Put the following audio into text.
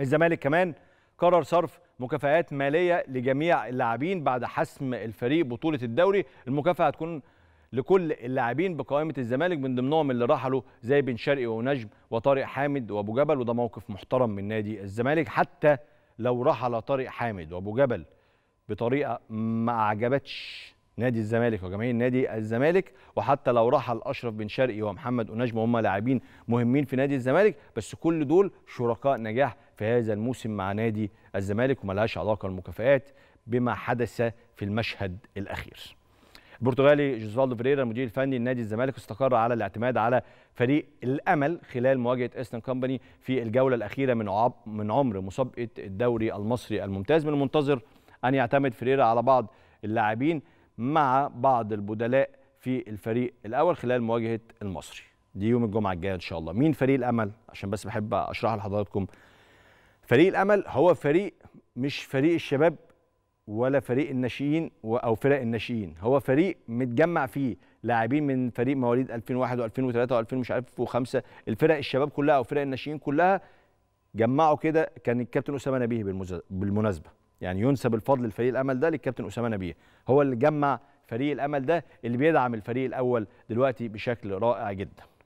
الزمالك كمان قرر صرف مكافآت مالية لجميع اللاعبين بعد حسم الفريق بطولة الدوري المكافأة هتكون لكل اللاعبين بقائمة الزمالك من ضمنهم اللي رحلوا زي بن شرقي ونجم وطارق حامد وأبو جبل وده موقف محترم من نادي الزمالك حتى لو رحل طارق حامد وأبو جبل بطريقة ما أعجبتش نادي الزمالك وجماهير نادي الزمالك وحتى لو رحل اشرف بن شرقي ومحمد أنجم وهم لاعبين مهمين في نادي الزمالك بس كل دول شركاء نجاح في هذا الموسم مع نادي الزمالك لهاش علاقه المكافآت بما حدث في المشهد الاخير. البرتغالي جوزفالدو فريرا المدير الفني لنادي الزمالك استقر على الاعتماد على فريق الامل خلال مواجهه استن كومباني في الجوله الاخيره من من عمر مسابقه الدوري المصري الممتاز من المنتظر ان يعتمد فريرا على بعض اللاعبين مع بعض البدلاء في الفريق الاول خلال مواجهه المصري دي يوم الجمعه الجايه ان شاء الله مين فريق الامل عشان بس بحب اشرح لحضراتكم فريق الامل هو فريق مش فريق الشباب ولا فريق الناشئين او فرق الناشئين هو فريق متجمع فيه لاعبين من فريق مواليد 2001 و2003 و2000 مش عارف و5 الفرق الشباب كلها او فرق الناشئين كلها جمعوا كده كان الكابتن اسامه نبيه بالمناسبه يعني ينسب الفضل لفريق الامل ده للكابتن اسامه نبيه هو اللي جمع فريق الامل ده اللي بيدعم الفريق الاول دلوقتي بشكل رائع جدا